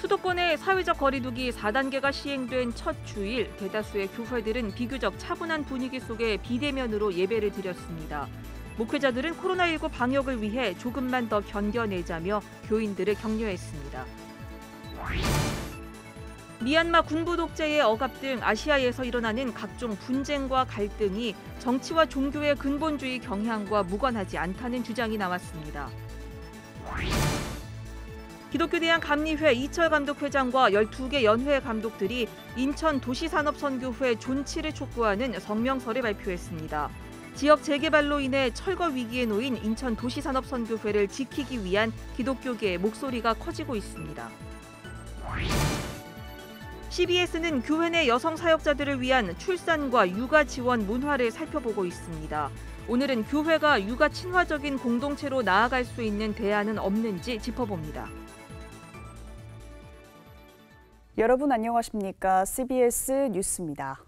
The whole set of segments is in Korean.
수도권의 사회적 거리두기 4단계가 시행된 첫 주일 대다수의 교회들은 비교적 차분한 분위기 속에 비대면으로 예배를 드렸습니다. 목회자들은 코로나19 방역을 위해 조금만 더 견뎌내자며 교인들을 격려했습니다. 미얀마 군부 독재의 억압 등 아시아에서 일어나는 각종 분쟁과 갈등이 정치와 종교의 근본주의 경향과 무관하지 않다는 주장이 나왔습니다. 기독교대한감리회 이철 감독 회장과 12개 연회 감독들이 인천 도시산업선교회 존치를 촉구하는 성명서를 발표했습니다. 지역 재개발로 인해 철거 위기에 놓인 인천 도시산업선교회를 지키기 위한 기독교계의 목소리가 커지고 있습니다. CBS는 교회 내 여성 사역자들을 위한 출산과 육아 지원 문화를 살펴보고 있습니다. 오늘은 교회가 육아 친화적인 공동체로 나아갈 수 있는 대안은 없는지 짚어봅니다. 여러분 안녕하십니까? CBS 뉴스입니다.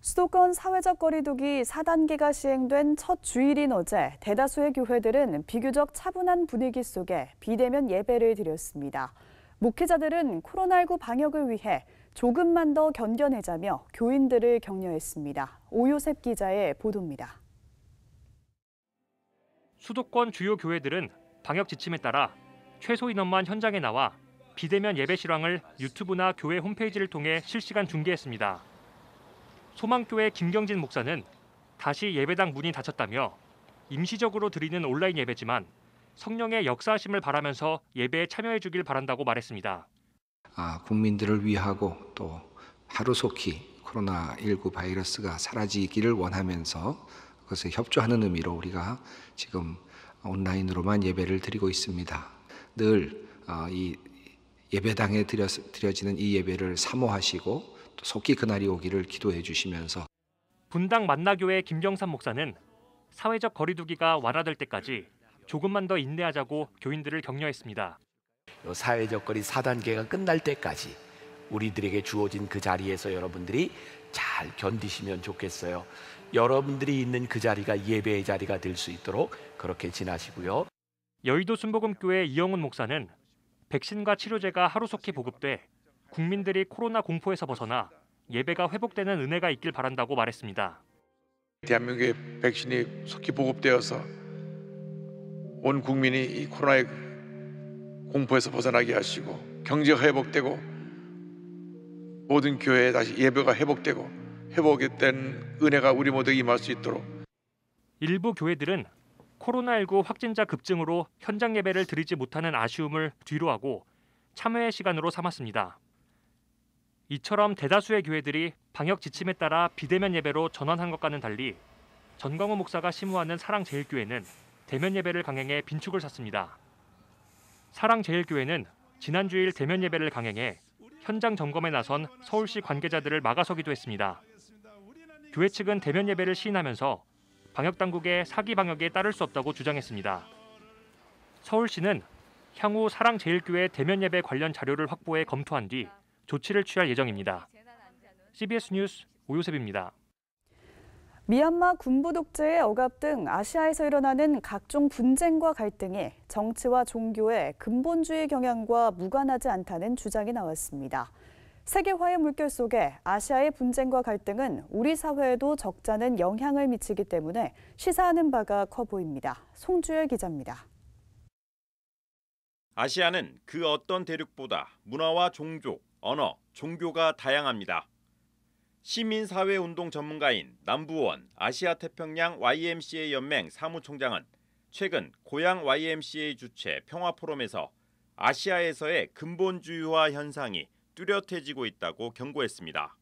수도권 사회적 거리두기 4단계가 시행된 첫 주일인 어제 대다수의 교회들은 비교적 차분한 분위기 속에 비대면 예배를 드렸습니다. 목회자들은 코로나19 방역을 위해 조금만 더 견뎌내자며 교인들을 격려했습니다. 오요셉 기자의 보도입니다. 수도권 주요 교회들은 방역 지침에 따라 최소 인원만 현장에 나와 비대면 예배 실황을 유튜브나 교회 홈페이지를 통해 실시간 중계했습니다. 소망교회 김경진 목사는 다시 예배당 문이 닫혔다며 임시적으로 드리는 온라인 예배지만 성령의 역사하심을 바라면서 예배에 참여해 주길 바란다고 말했습니다. 아, 국민들을 위하고 또 하루속히 코로나19 바이러스가 사라지기를 원하면서 그것에 협조하는 의미로 우리가 지금 온라인으로만 예배를 드리고 있습니다. 늘이 어, 예배당에 드려, 드려지는 이 예배를 사모하시고 또 속히 그날이 오기를 기도해 주시면서 분당 만나교회 김경삼 목사는 사회적 거리두기가 완화될 때까지 조금만 더 인내하자고 교인들을 격려했습니다. 사회적 거리 4단계가 끝날 때까지 우리들에게 주어진 그 자리에서 여러분들이 잘 견디시면 좋겠어요. 여러분들이 있는 그 자리가 예배의 자리가 될 수 있도록 그렇게 지나시고요. 여의도 순복음교회 이영훈 목사는 백신과 치료제가 하루속히 보급돼 국민들이 코로나 공포에서 벗어나 예배가 회복되는 은혜가 있길 바란다고 말했습니다. 대한민국의 백신이 속히 보급되어서 온 국민이 이 코로나의 공포에서 벗어나게 하시고 경제가 회복되고 모든 교회에 다시 예배가 회복되고 회복된 은혜가 우리 모두에게 임할 수 있도록 일부 교회들은 코로나19 확진자 급증으로 현장 예배를 드리지 못하는 아쉬움을 뒤로하고 참회의 시간으로 삼았습니다. 이처럼 대다수의 교회들이 방역 지침에 따라 비대면 예배로 전환한 것과는 달리 전광호 목사가 심무하는 사랑제일교회는 대면 예배를 강행해 빈축을 샀습니다. 사랑제일교회는 지난 주일 대면 예배를 강행해 현장 점검에 나선 서울시 관계자들을 막아서기도 했습니다. 교회 측은 대면 예배를 시인하면서 방역 당국의 사기 방역에 따를 수 없다고 주장했습니다. 서울시는 향후 사랑제일교회 대면 예배 관련 자료를 확보해 검토한 뒤 조치를 취할 예정입니다. CBS 뉴스 오요셉입니다. 미얀마 군부 독재의 억압 등 아시아에서 일어나는 각종 분쟁과 갈등이 정치와 종교의 근본주의 경향과 무관하지 않다는 주장이 나왔습니다. 세계화의 물결 속에 아시아의 분쟁과 갈등은 우리 사회에도 적잖은 영향을 미치기 때문에 시사하는 바가 커 보입니다. 송주열 기자입니다. 아시아는 그 어떤 대륙보다 문화와 종족, 언어, 종교가 다양합니다. 시민사회운동 전문가인 남부원 아시아태평양 YMCA 연맹 사무총장은 최근 고향 YMCA 주최 평화포럼에서 아시아에서의 근본주의화 현상이 뚜렷해지고 있다고 경고했습니다.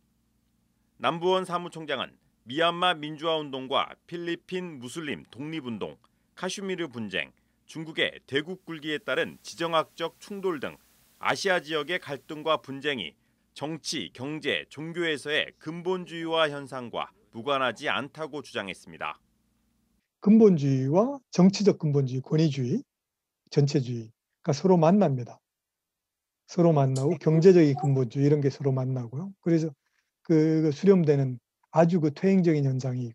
남부원 사무총장은 미얀마 민주화운동과 필리핀 무슬림 독립운동, 카슈미르 분쟁, 중국의 대국 굴기에 따른 지정학적 충돌 등 아시아 지역의 갈등과 분쟁이 정치, 경제, 종교에서의 근본주의화 현상과 무관하지 않다고 주장했습니다. 근본주의와 정치적 근본주의, 권위주의, 전체주의가 서로 만납니다. 서로 만나고 경제적인 근본주의 이런 게 서로 만나고요. 그래서 그, 그 수렴되는 아주 그 퇴행적인 현상이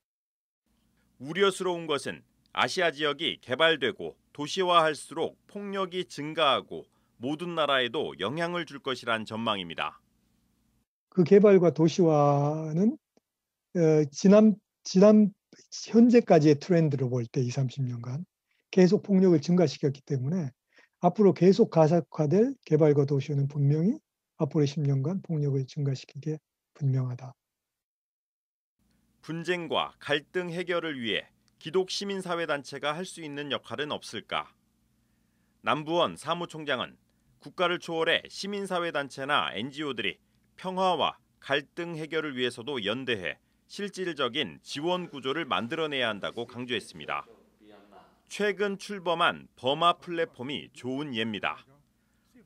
우려스러운 것은 아시아 지역이 개발되고 도시화할수록 폭력이 증가하고 모든 나라에도 영향을 줄 것이란 전망입니다. 그 개발과 도시화는 어, 지난 지난 현재까지의 트렌드로 볼 때 2, 30년간 계속 폭력을 증가시켰기 때문에 앞으로 계속 가속화될 개발과 도시는 분명히 앞으로 10년간 폭력을 증가시키게 분명하다. 분쟁과 갈등 해결을 위해 기독 시민 사회 단체가 할 수 있는 역할은 없을까? 남부원 사무총장은 국가를 초월해 시민 사회 단체나 NGO들이 평화와 갈등 해결을 위해서도 연대해 실질적인 지원 구조를 만들어내야 한다고 강조했습니다. 최근 출범한 버마 플랫폼이 좋은 예입니다.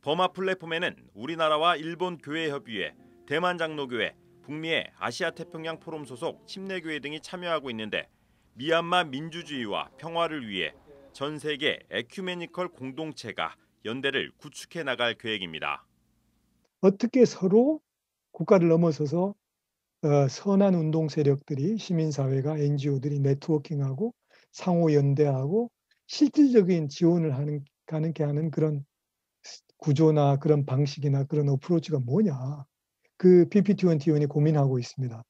버마 플랫폼에는 우리나라와 일본 교회협의회, 대만 장로교회, 북미의 아시아 태평양 포럼 소속 침례교회 등이 참여하고 있는데 미얀마 민주주의와 평화를 위해 전 세계 에큐메니컬 공동체가 연대를 구축해 나갈 계획입니다. 어떻게 서로 국가를 넘어서서 어, 선한 운동 세력들이 시민사회가 NGO들이 네트워킹하고 상호 연대하고 실질적인 지원을 하는 가능케 하는 그런 구조나 그런 방식이나 그런 어프로치가 뭐냐 그 PPT1 T1이 고민하고 있습니다.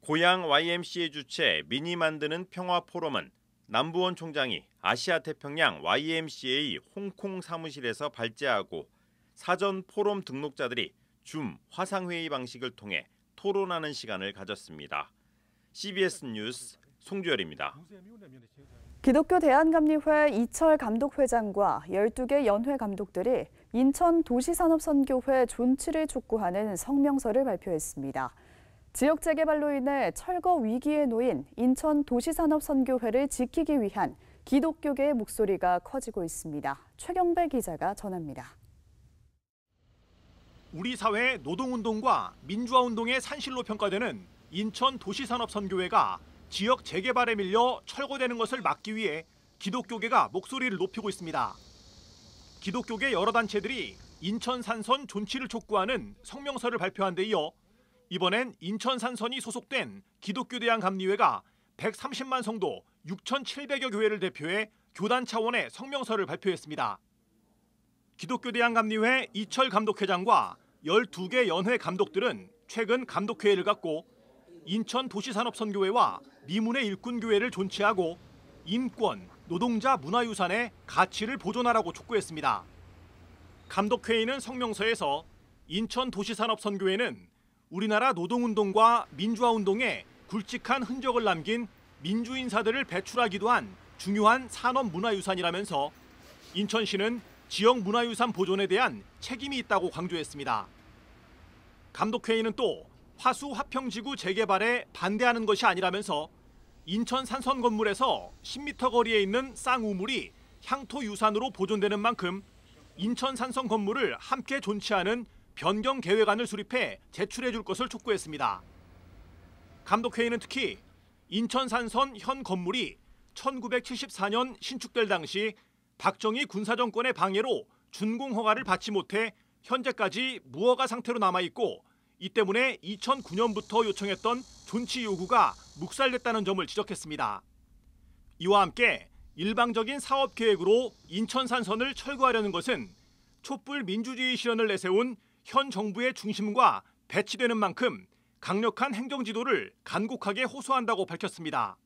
고향 YMCA 주최 미니 만드는 평화 포럼은 남부원 총장이 아시아 태평양 YMCA 홍콩 사무실에서 발제하고 사전 포럼 등록자들이 줌 화상회의 방식을 통해 토론하는 시간을 가졌습니다. CBS 뉴스 송주열입니다. 기독교 대한감리회 이철 감독회장과 12개 연회 감독들이 인천 도시산업선교회 존치를 촉구하는 성명서를 발표했습니다. 지역 재개발로 인해 철거 위기에 놓인 인천 도시산업선교회를 지키기 위한 기독교계의 목소리가 커지고 있습니다. 최경배 기자가 전합니다. 우리 사회의 노동운동과 민주화운동의 산실로 평가되는 인천 도시산업선교회가 지역 재개발에 밀려 철거되는 것을 막기 위해 기독교계가 목소리를 높이고 있습니다. 기독교계 여러 단체들이 인천 산선 존치를 촉구하는 성명서를 발표한 데 이어 이번엔 인천 산선이 소속된 기독교대한 감리회가 130만 성도 6,700여 교회를 대표해 교단 차원의 성명서를 발표했습니다. 기독교대한 감리회 이철 감독회장과 12개 연회 감독들은 최근 감독회의를 갖고 인천도시산업선교회와 미문의 일꾼교회를 존치하고 인권, 노동자 문화유산의 가치를 보존하라고 촉구했습니다. 감독회의는 성명서에서 인천도시산업선교회는 우리나라 노동운동과 민주화운동에 굵직한 흔적을 남긴 민주인사들을 배출하기도 한 중요한 산업문화유산이라면서 인천시는 지역 문화유산 보존에 대한 책임이 있다고 강조했습니다. 감독회의는 또 화수 화평지구 재개발에 반대하는 것이 아니라면서 인천 산선 건물에서 10m 거리에 있는 쌍우물이 향토 유산으로 보존되는 만큼 인천 산성 건물을 함께 존치하는 변경 계획안을 수립해 제출해 줄 것을 촉구했습니다. 감독회의는 특히 인천 산선 현 건물이 1974년 신축될 당시 박정희 군사정권의 방해로 준공 허가를 받지 못해 현재까지 무허가 상태로 남아 있고 이 때문에 2009년부터 요청했던 존치 요구가 묵살됐다는 점을 지적했습니다. 이와 함께 일방적인 사업 계획으로 인천산선을 철거하려는 것은 촛불 민주주의 실현을 내세운 현 정부의 중심과 배치되는 만큼 강력한 행정 지도를 간곡하게 호소한다고 밝혔습니다.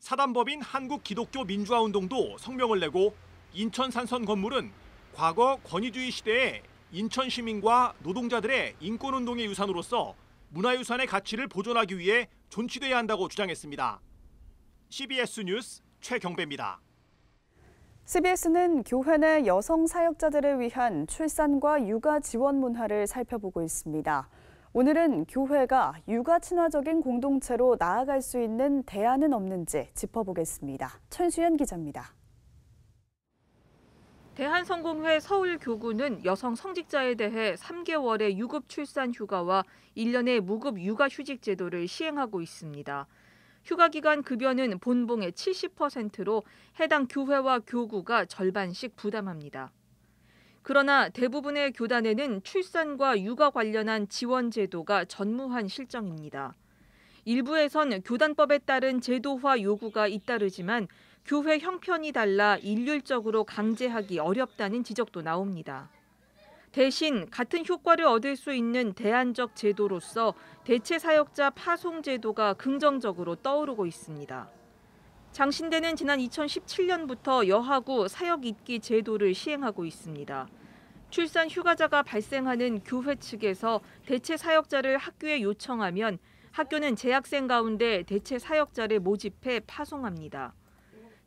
사단법인 한국기독교민주화운동도 성명을 내고 인천산선 건물은 과거 권위주의 시대에 인천 시민과 노동자들의 인권운동의 유산으로서 문화유산의 가치를 보존하기 위해 존치돼야 한다고 주장했습니다. CBS 뉴스 최경배입니다. CBS는 교회 내 여성 사역자들을 위한 출산과 육아 지원 문화를 살펴보고 있습니다. 오늘은 교회가 육아 친화적인 공동체로 나아갈 수 있는 대안은 없는지 짚어보겠습니다. 천수연 기자입니다. 대한성공회 서울교구는 여성 성직자에 대해 3개월의 유급 출산 휴가와 1년의 무급 육아 휴직 제도를 시행하고 있습니다. 휴가 기간 급여는 본봉의 70%로 해당 교회와 교구가 절반씩 부담합니다. 그러나 대부분의 교단에는 출산과 육아 관련한 지원 제도가 전무한 실정입니다. 일부에선 교단법에 따른 제도화 요구가 잇따르지만 교회 형편이 달라 일률적으로 강제하기 어렵다는 지적도 나옵니다. 대신 같은 효과를 얻을 수 있는 대안적 제도로서 대체 사역자 파송 제도가 긍정적으로 떠오르고 있습니다. 장신대는 지난 2017년부터 여하구 사역 잊기 제도를 시행하고 있습니다. 출산 휴가자가 발생하는 교회 측에서 대체 사역자를 학교에 요청하면 학교는 재학생 가운데 대체 사역자를 모집해 파송합니다.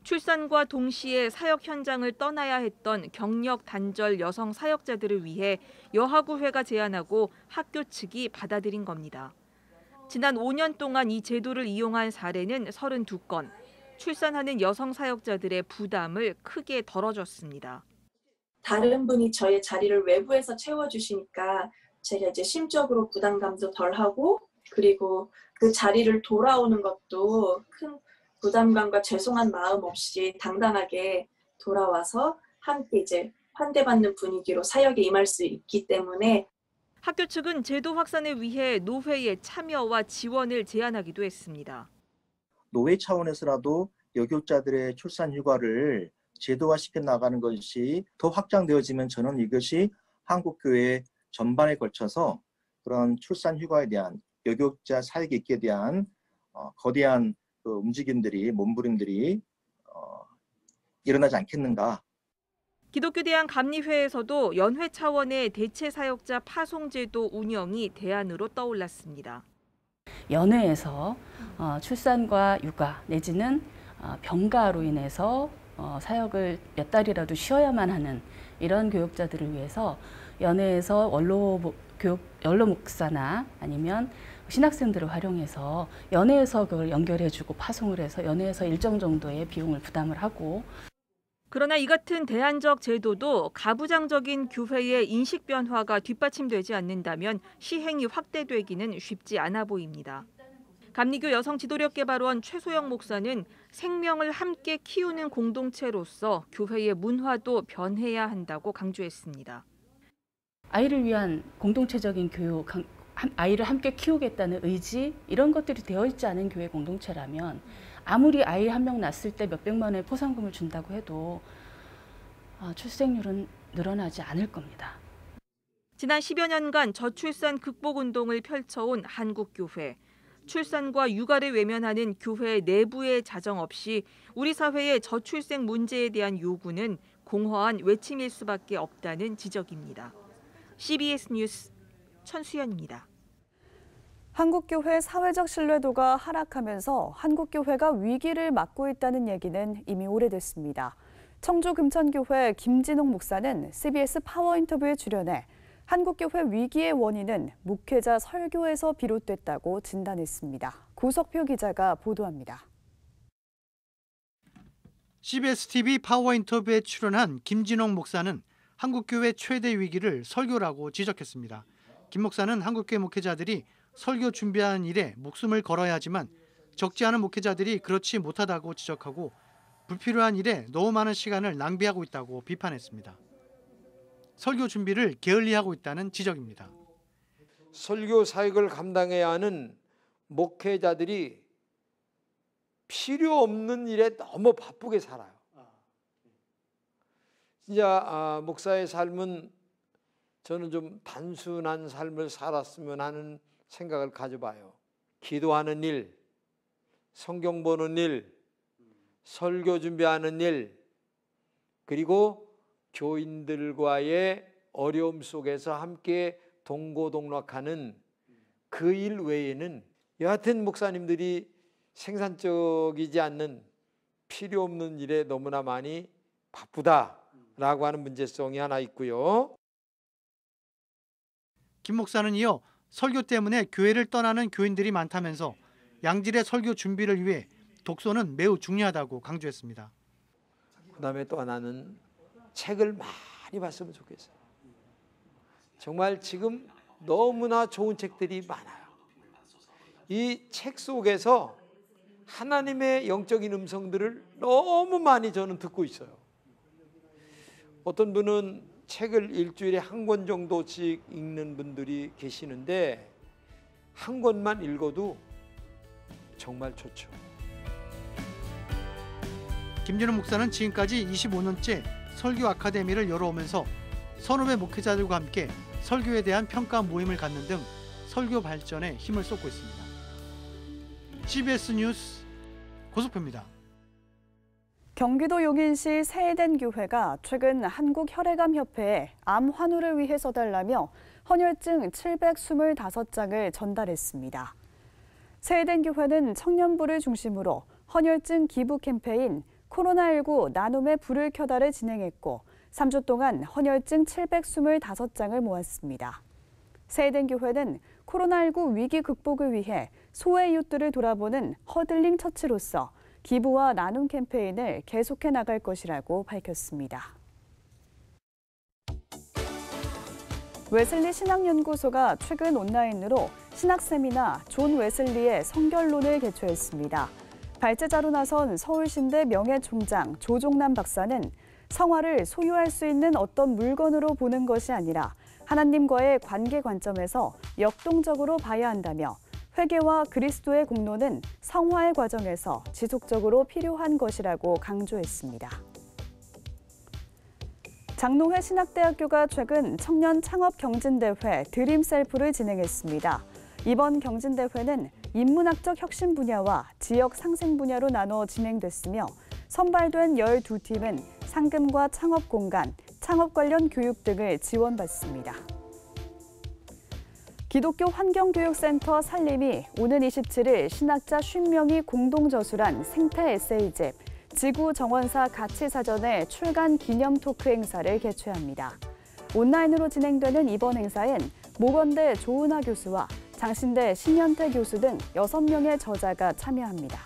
출산과 동시에 사역 현장을 떠나야 했던 경력 단절 여성 사역자들을 위해 여하구회가 제안하고 학교 측이 받아들인 겁니다. 지난 5년 동안 이 제도를 이용한 사례는 32건. 출산하는 여성 사역자들의 부담을 크게 덜어줬습니다. 다른 분이 저의 자리를 외부에서 채워주시니까 제가 이제 심적으로 부담감도 덜하고 그리고 그 자리를 돌아오는 것도 큰 부담감과 죄송한 마음 없이 당당하게 돌아와서 함께 이제 환대받는 분위기로 사역에 임할 수 있기 때문에 학교 측은 제도 확산을 위해 노회의 참여와 지원을 제안하기도 했습니다. 노회 차원에서라도 여교자들의 출산 휴가를 제도화시켜 나가는 것이 더 확장되어지면 저는 이것이 한국 교회 전반에 걸쳐서 그런 출산 휴가에 대한 여교자 사역에 대한 어, 거대한 그 움직임들이 몸부림들이 어, 일어나지 않겠는가. 기독교 대한 감리회에서도 연회 차원의 대체 사역자 파송 제도 운영이 대안으로 떠올랐습니다. 연회에서 어, 출산과 육아 내지는 어, 병가로 인해서 어, 사역을 몇 달이라도 쉬어야만 하는 이런 교육자들을 위해서 연회에서 원로 교육 연로 목사나 아니면 신학생들을 활용해서 연예석을 연결해주고 파송을 해서 연회에서 일정 정도의 비용을 부담을 하고 그러나 이 같은 대안적 제도도 가부장적인 교회의 인식 변화가 뒷받침되지 않는다면 시행이 확대되기는 쉽지 않아 보입니다. 감리교 여성지도력개발원 최소영 목사는 생명을 함께 키우는 공동체로서 교회의 문화도 변해야 한다고 강조했습니다. 아이를 위한 공동체적인 교육, 아이를 함께 키우겠다는 의지 이런 것들이 되어 있지 않은 교회 공동체라면 아무리 아이 한 명 낳았을 때 몇백만 원의 포상금을 준다고 해도 아, 출생률은 늘어나지 않을 겁니다. 지난 10여 년간 저출산 극복 운동을 펼쳐온 한국교회. 출산과 육아를 외면하는 교회 내부의 자정 없이 우리 사회의 저출생 문제에 대한 요구는 공허한 외침일 수밖에 없다는 지적입니다. CBS 뉴스 천수연입니다. 한국교회 사회적 신뢰도가 하락하면서 한국교회가 위기를 맞고 있다는 얘기는 이미 오래됐습니다. 청주 금천교회 김진홍 목사는 CBS 파워 인터뷰에 출연해 한국교회 위기의 원인은 목회자 설교에서 비롯됐다고 진단했습니다. 구석표 기자가 보도합니다. CBS TV 파워 인터뷰에 출연한 김진홍 목사는 한국교회 최대 위기를 설교라고 지적했습니다. 김 목사는 한국교회 목회자들이 설교 준비하는 일에 목숨을 걸어야 하지만 적지 않은 목회자들이 그렇지 못하다고 지적하고 불필요한 일에 너무 많은 시간을 낭비하고 있다고 비판했습니다. 설교 준비를 게을리하고 있다는 지적입니다. 설교 사역을 감당해야 하는 목회자들이 필요 없는 일에 너무 바쁘게 살아요. 진짜 아, 목사의 삶은 저는 좀 단순한 삶을 살았으면 하는 생각을 가져봐요. 기도하는 일, 성경 보는 일, 설교 준비하는 일, 그리고 교인들과의 어려움 속에서 함께 동고동락하는 그 일 외에는 여하튼 목사님들이 생산적이지 않는 필요 없는 일에 너무나 많이 바쁘다. 라고 하는 문제성이 하나 있고요. 김 목사는 이어 설교 때문에 교회를 떠나는 교인들이 많다면서 양질의 설교 준비를 위해 독서는 매우 중요하다고 강조했습니다. 그다음에 또 하나는 책을 많이 봤으면 좋겠어요. 정말 지금 너무나 좋은 책들이 많아요. 이 책 속에서 하나님의 영적인 음성들을 너무 많이 저는 듣고 있어요. 어떤 분은 책을 일주일에 한 권 정도씩 읽는 분들이 계시는데 한 권만 읽어도 정말 좋죠. 김준호 목사는 지금까지 25년째 설교 아카데미를 열어오면서 선후배 목회자들과 함께 설교에 대한 평가 모임을 갖는 등 설교 발전에 힘을 쏟고 있습니다. CBS 뉴스 고소표입니다. 경기도 용인시 세해된교회가 최근 한국혈액암협회에 암 환우를 위해 서달라며 헌혈증 725장을 전달했습니다. 세해된교회는 청년부를 중심으로 헌혈증 기부 캠페인 코로나19 나눔의 불을 켜다를 진행했고 3주 동안 헌혈증 725장을 모았습니다. 세해된교회는 코로나19 위기 극복을 위해 소외 이웃들을 돌아보는 허들링 처치로서 기부와 나눔 캠페인을 계속해 나갈 것이라고 밝혔습니다. 웨슬리 신학연구소가 최근 온라인으로 신학 세미나 존 웨슬리의 성결론을 개최했습니다. 발제자로 나선 서울신대 명예총장 조종남 박사는 성화를 소유할 수 있는 어떤 물건으로 보는 것이 아니라 하나님과의 관계 관점에서 역동적으로 봐야 한다며 회개와 그리스도의 공로는 성화의 과정에서 지속적으로 필요한 것이라고 강조했습니다. 장로회 신학대학교가 최근 청년 창업 경진대회 드림셀프를 진행했습니다. 이번 경진대회는 인문학적 혁신 분야와 지역 상생 분야로 나눠 진행됐으며 선발된 12팀은 상금과 창업 공간, 창업 관련 교육 등을 지원받습니다. 기독교 환경교육센터 산림이 오는 27일 신학자 50명이 공동 저술한 생태 에세이집 지구 정원사 가치사전의 출간 기념 토크 행사를 개최합니다. 온라인으로 진행되는 이번 행사엔 모건대 조은하 교수와 장신대 신현태 교수 등 6명의 저자가 참여합니다.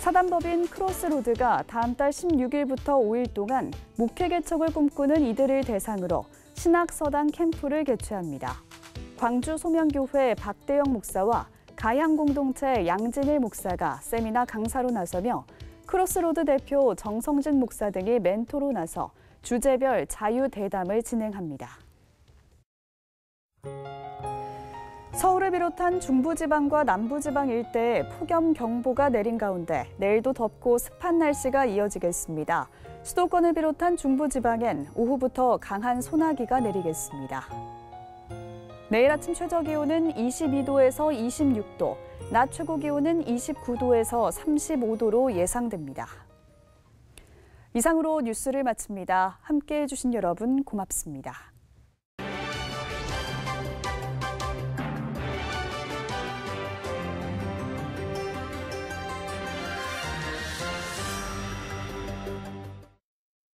사단법인 크로스로드가 다음 달 16일부터 5일 동안 목회 개척을 꿈꾸는 이들을 대상으로 신학서단 캠프를 개최합니다. 광주 소명교회 박대영 목사와 가양공동체 양진일 목사가 세미나 강사로 나서며 크로스로드 대표 정성진 목사 등이 멘토로 나서 주제별 자유대담을 진행합니다. 서울을 비롯한 중부지방과 남부지방 일대에 폭염 경보가 내린 가운데 내일도 덥고 습한 날씨가 이어지겠습니다. 수도권을 비롯한 중부지방엔 오후부터 강한 소나기가 내리겠습니다. 내일 아침 최저 기온은 22도에서 26도, 낮 최고 기온은 29도에서 35도로 예상됩니다. 이상으로 뉴스를 마칩니다. 함께 해주신 여러분 고맙습니다.